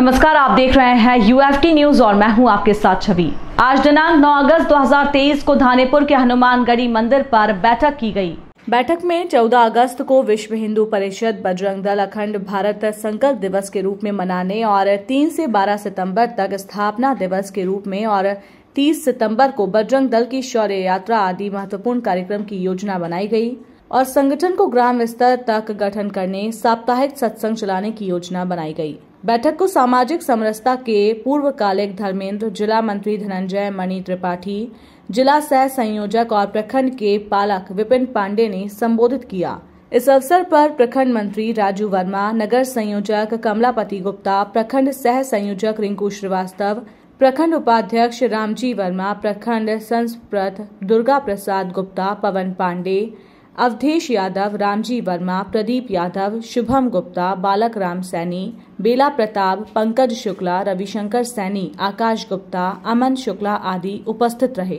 नमस्कार आप देख रहे हैं यूएफटी न्यूज और मैं हूं आपके साथ छवि आज दिनांक 9 अगस्त 2023 को धानेपुर के हनुमानगढ़ी मंदिर पर बैठक की गई बैठक में 14 अगस्त को विश्व हिंदू परिषद बजरंग दल अखंड भारत संकल्प दिवस के रूप में मनाने और 3 से 12 सितंबर तक स्थापना दिवस के रूप में और 30 सितंबर को बजरंग दल की शौर्य यात्रा आदि महत्वपूर्ण कार्यक्रम की योजना बनाई गयी और संगठन को ग्राम स्तर तक गठन करने साप्ताहिक सत्संग चलाने की योजना बनाई गई बैठक को सामाजिक समरसता के पूर्वकालिक धर्मेंद्र जिला मंत्री धनंजय मणि त्रिपाठी जिला सह संयोजक और प्रखंड के पालक विपिन पांडे ने संबोधित किया इस अवसर पर प्रखंड मंत्री राजू वर्मा नगर संयोजक कमलापति गुप्ता प्रखंड सह संयोजक रिंकू श्रीवास्तव प्रखंड उपाध्यक्ष रामजी वर्मा प्रखंड संस्प्रत दुर्गा प्रसाद गुप्ता पवन पांडे अवधेश यादव रामजी वर्मा प्रदीप यादव शुभम गुप्ता बालक राम सैनी बेला प्रताप पंकज शुक्ला रविशंकर सैनी आकाश गुप्ता अमन शुक्ला आदि उपस्थित रहे